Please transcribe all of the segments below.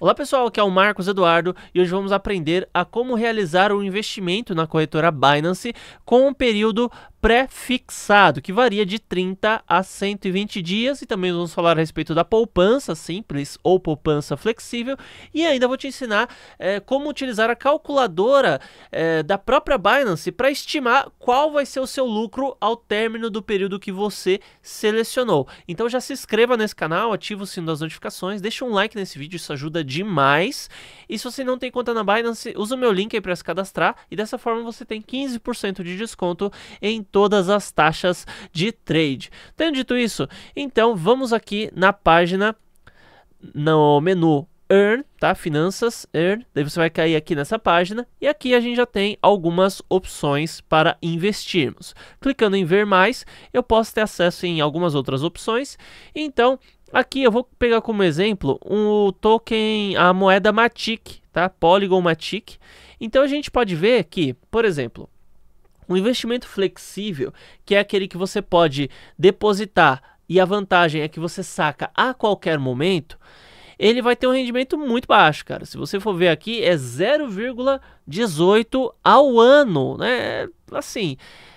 Olá pessoal, aqui é o Marcos Eduardo e hoje vamos aprender a como realizar um investimento na corretora Binance com o período pré-fixado, que varia de 30 a 120 dias, e também vamos falar a respeito da poupança simples ou poupança flexível, e ainda vou te ensinar é, como utilizar a calculadora é, da própria Binance para estimar qual vai ser o seu lucro ao término do período que você selecionou. Então já se inscreva nesse canal, ativa o sino das notificações, deixa um like nesse vídeo, isso ajuda demais, e se você não tem conta na Binance, usa o meu link aí para se cadastrar, e dessa forma você tem 15% de desconto em todas as taxas de trade. Tendo dito isso, então vamos aqui na página, no menu Earn, tá? Finanças, Earn. Daí você vai cair aqui nessa página e aqui a gente já tem algumas opções para investirmos. Clicando em ver mais, eu posso ter acesso em algumas outras opções. Então, aqui eu vou pegar como exemplo o um token, a moeda Matic, tá? Polygon Matic. Então a gente pode ver que, por exemplo, um investimento flexível, que é aquele que você pode depositar e a vantagem é que você saca a qualquer momento, ele vai ter um rendimento muito baixo, cara. Se você for ver aqui, é 0,18 ao ano, né? É, assim,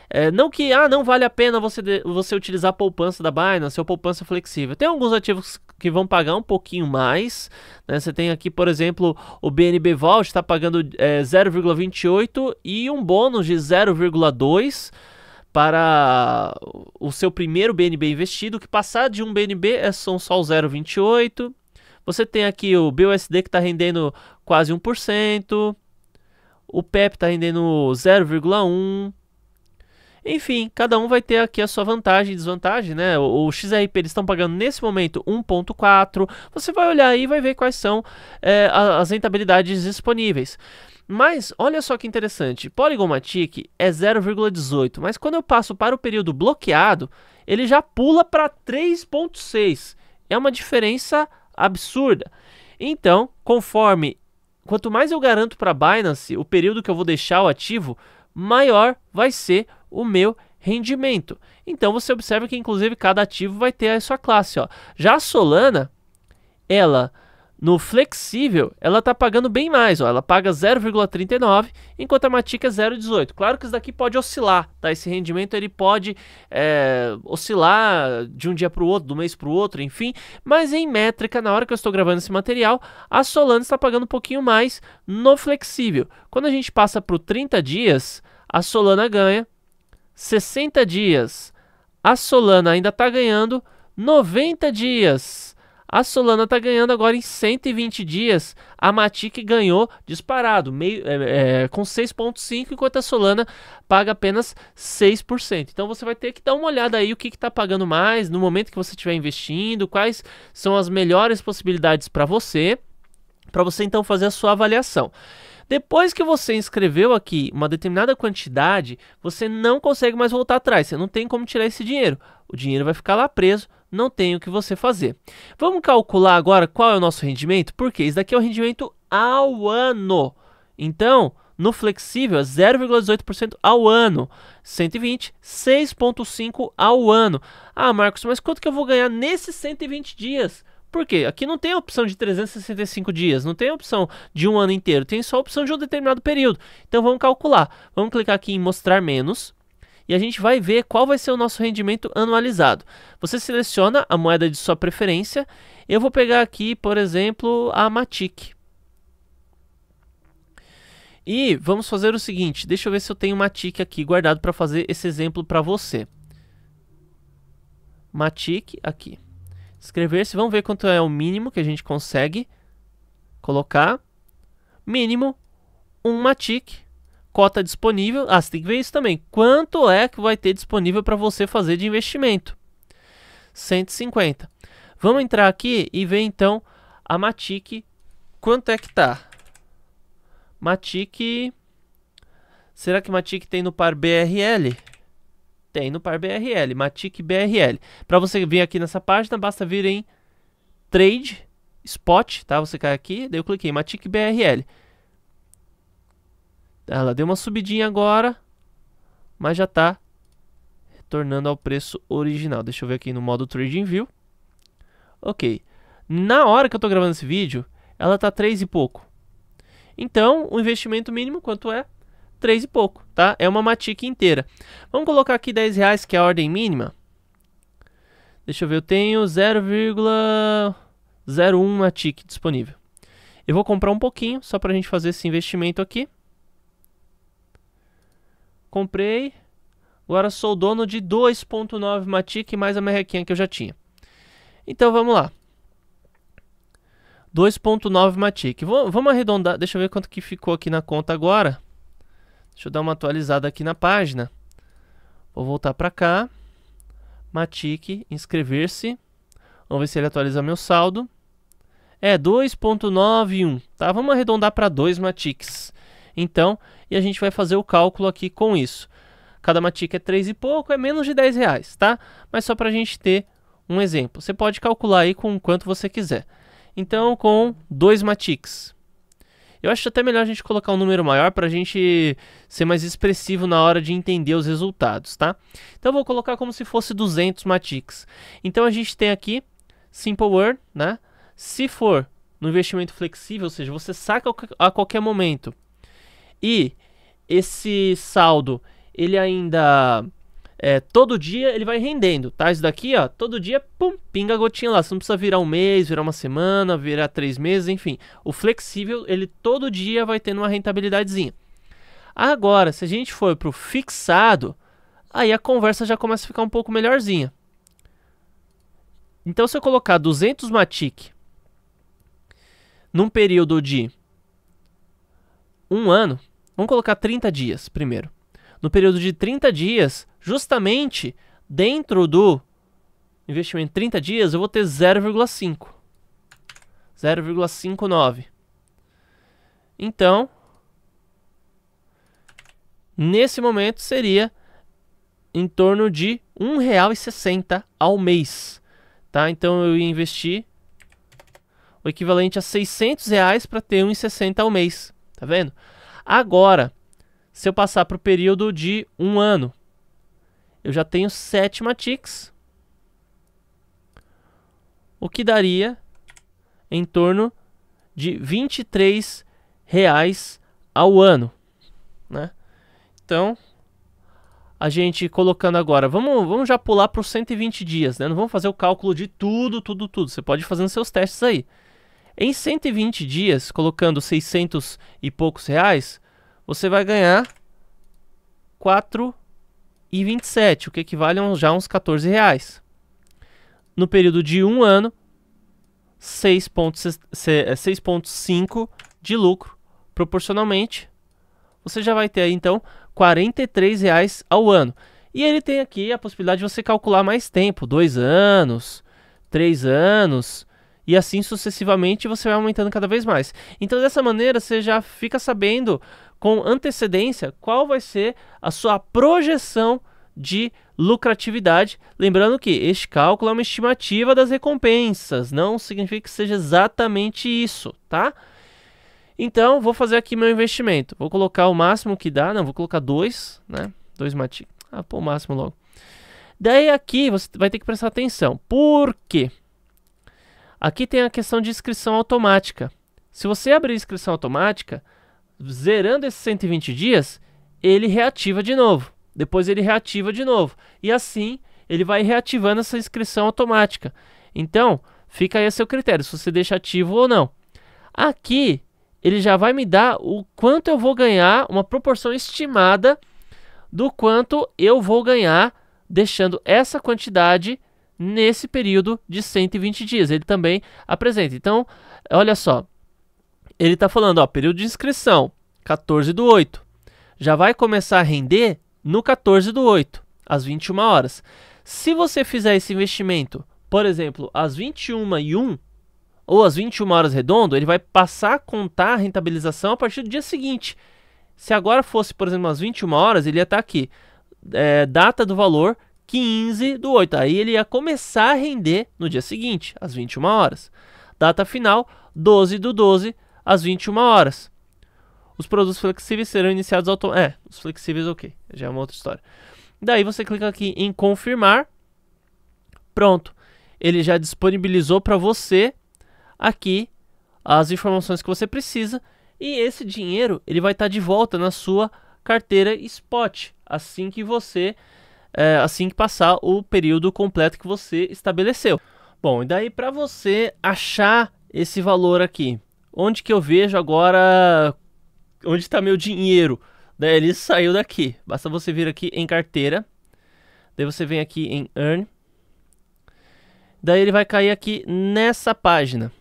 é, não que ah, não vale a pena você, você utilizar a poupança da Binance ou poupança flexível. Tem alguns ativos que vão pagar um pouquinho mais. Né? Você tem aqui, por exemplo, o BNB Vault está pagando é, 0,28 e um bônus de 0,2 para o seu primeiro BNB investido, que passar de um BNB é, são só 0,28. Você tem aqui o BUSD que está rendendo quase 1%, o PEP está rendendo 0,1%, enfim, cada um vai ter aqui a sua vantagem e desvantagem, né? O, o XRP eles estão pagando nesse momento 1.4. Você vai olhar aí e vai ver quais são é, as rentabilidades disponíveis. Mas olha só que interessante, Polygon Matic é 0,18, mas quando eu passo para o período bloqueado, ele já pula para 3,6. É uma diferença absurda. Então, conforme quanto mais eu garanto para Binance o período que eu vou deixar o ativo, maior vai ser o meu rendimento. Então você observa que inclusive cada ativo vai ter a sua classe, ó. Já a Solana, ela no flexível, ela está pagando bem mais, ó. Ela paga 0,39, enquanto a Matica é 0,18. Claro que isso daqui pode oscilar, tá? Esse rendimento ele pode é, oscilar de um dia para o outro, do mês para o outro, enfim. Mas em métrica, na hora que eu estou gravando esse material, a Solana está pagando um pouquinho mais no flexível. Quando a gente passa para 30 dias, a Solana ganha 60 dias. A Solana ainda está ganhando 90 dias. A Solana está ganhando agora em 120 dias. A Matic ganhou disparado, meio, é, é, com 6,5%, enquanto a Solana paga apenas 6%. Então você vai ter que dar uma olhada aí o que está pagando mais no momento que você estiver investindo, quais são as melhores possibilidades para você, para você então fazer a sua avaliação. Depois que você inscreveu aqui uma determinada quantidade, você não consegue mais voltar atrás, você não tem como tirar esse dinheiro. O dinheiro vai ficar lá preso, não tem o que você fazer. Vamos calcular agora qual é o nosso rendimento? Porque isso daqui é o rendimento ao ano. Então, no flexível é 0,18% ao ano. 120, 6,5% ao ano. Ah, Marcos, mas quanto que eu vou ganhar nesses 120 dias? Por quê? Aqui não tem a opção de 365 dias, não tem a opção de um ano inteiro, tem só a opção de um determinado período. Então vamos calcular. Vamos clicar aqui em mostrar menos e a gente vai ver qual vai ser o nosso rendimento anualizado. Você seleciona a moeda de sua preferência. Eu vou pegar aqui, por exemplo, a Matic. E vamos fazer o seguinte, deixa eu ver se eu tenho Matic aqui guardado para fazer esse exemplo para você. Matic aqui. Inscrever-se, vamos ver quanto é o mínimo que a gente consegue colocar. Mínimo, um matic, cota disponível. Ah, você tem que ver isso também. Quanto é que vai ter disponível para você fazer de investimento? 150. Vamos entrar aqui e ver então a Matic. Quanto é que tá? Matic. Será que Matic tem no par BRL? Tem no par BRL, Matic BRL. Para você vir aqui nessa página, basta vir em Trade, Spot, tá? Você cai aqui, daí eu cliquei em Matic BRL. Ela deu uma subidinha agora, mas já está retornando ao preço original. Deixa eu ver aqui no modo Trading View. Ok. Na hora que eu estou gravando esse vídeo, ela está 3 e pouco. Então, o investimento mínimo quanto é? três e pouco, tá? É uma matica inteira. Vamos colocar aqui 10 reais, que é a ordem mínima. Deixa eu ver, eu tenho 0,01 matic disponível. Eu vou comprar um pouquinho, só para a gente fazer esse investimento aqui. Comprei. Agora sou dono de 2.9 matic mais a merrequinha que eu já tinha. Então vamos lá. 2.9 matic. Vamos arredondar, deixa eu ver quanto que ficou aqui na conta agora. Deixa eu dar uma atualizada aqui na página. Vou voltar para cá. Matic, inscrever-se. Vamos ver se ele atualiza meu saldo. É, 2.91. Tá, vamos arredondar para 2 Matics. Então, e a gente vai fazer o cálculo aqui com isso. Cada Matic é 3 e pouco, é menos de 10 reais, tá? Mas só para a gente ter um exemplo. Você pode calcular aí com quanto você quiser. Então, com 2 Matics, eu acho até melhor a gente colocar um número maior para a gente ser mais expressivo na hora de entender os resultados, tá? Então eu vou colocar como se fosse 200 Matix. Então a gente tem aqui Simple Word, né? Se for no investimento flexível, ou seja, você saca a qualquer momento e esse saldo ele ainda é, todo dia ele vai rendendo, tá? Isso daqui, ó, todo dia, pum, pinga a gotinha lá. Você não precisa virar um mês, virar uma semana, virar três meses, enfim. O flexível, ele todo dia vai tendo uma rentabilidadezinha. Agora, se a gente for pro fixado, aí a conversa já começa a ficar um pouco melhorzinha. Então, se eu colocar 200 Matic num período de um ano, vamos colocar 30 dias primeiro no período de 30 dias, justamente dentro do investimento em 30 dias, eu vou ter 0,5. 0,59. Então, nesse momento seria em torno de R$ 1,60 ao mês. Tá? Então eu ia investir o equivalente a R$ reais para ter R$ 1,60 ao mês. Tá vendo? Agora, se eu passar para o período de um ano, eu já tenho 7 matix, O que daria em torno de 23 reais ao ano, né? Então, a gente colocando agora, vamos, vamos já pular para os 120 dias, né? Não vamos fazer o cálculo de tudo, tudo, tudo. Você pode ir fazendo seus testes aí. Em 120 dias, colocando 600 e poucos reais, você vai ganhar 4,27, o que equivale a já uns 14 reais. No período de um ano, 6,5 é, de lucro proporcionalmente. Você já vai ter aí, então, R$ reais ao ano. E ele tem aqui a possibilidade de você calcular mais tempo, dois anos, três anos, e assim sucessivamente você vai aumentando cada vez mais. Então, dessa maneira, você já fica sabendo com antecedência qual vai ser a sua projeção de lucratividade. Lembrando que este cálculo é uma estimativa das recompensas, não significa que seja exatamente isso, tá? Então, vou fazer aqui meu investimento. Vou colocar o máximo que dá, não, vou colocar dois né? dois matinhos. Ah, pô, o máximo logo. Daí aqui você vai ter que prestar atenção. Por quê? Aqui tem a questão de inscrição automática. Se você abrir inscrição automática, zerando esses 120 dias, ele reativa de novo. Depois ele reativa de novo. E assim ele vai reativando essa inscrição automática. Então, fica aí a seu critério, se você deixa ativo ou não. Aqui, ele já vai me dar o quanto eu vou ganhar, uma proporção estimada do quanto eu vou ganhar deixando essa quantidade nesse período de 120 dias. Ele também apresenta. Então, olha só, ele está falando, ó, período de inscrição, 14 do 8. Já vai começar a render no 14 do 8, às 21 horas. Se você fizer esse investimento, por exemplo, às 21 e 1, ou às 21 horas redondo, ele vai passar a contar a rentabilização a partir do dia seguinte. Se agora fosse, por exemplo, às 21 horas, ele ia estar tá aqui. É, data do valor 15 do 8. Aí ele ia começar a render no dia seguinte, às 21 horas. Data final, 12 do 12 às 21 horas. Os produtos flexíveis serão iniciados automaticamente. É, os flexíveis, ok. Já é uma outra história. Daí você clica aqui em confirmar. Pronto. Ele já disponibilizou para você aqui as informações que você precisa. E esse dinheiro ele vai estar tá de volta na sua carteira Spot. Assim que você. É, assim que passar o período completo que você estabeleceu. Bom, e daí para você achar esse valor aqui onde que eu vejo agora onde está meu dinheiro? Daí ele saiu daqui. Basta você vir aqui em carteira. Daí você vem aqui em earn. Daí ele vai cair aqui nessa página.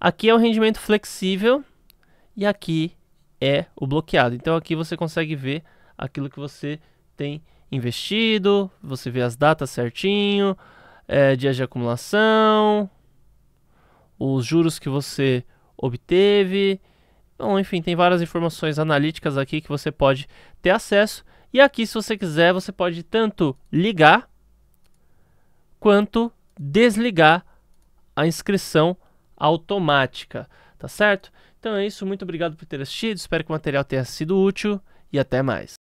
Aqui é o rendimento flexível e aqui é o bloqueado. Então aqui você consegue ver aquilo que você tem investido, você vê as datas certinho, é, dias de acumulação, os juros que você obteve. Bom, enfim, tem várias informações analíticas aqui que você pode ter acesso. E aqui, se você quiser, você pode tanto ligar quanto desligar a inscrição automática, tá certo? Então é isso, muito obrigado por ter assistido, espero que o material tenha sido útil e até mais.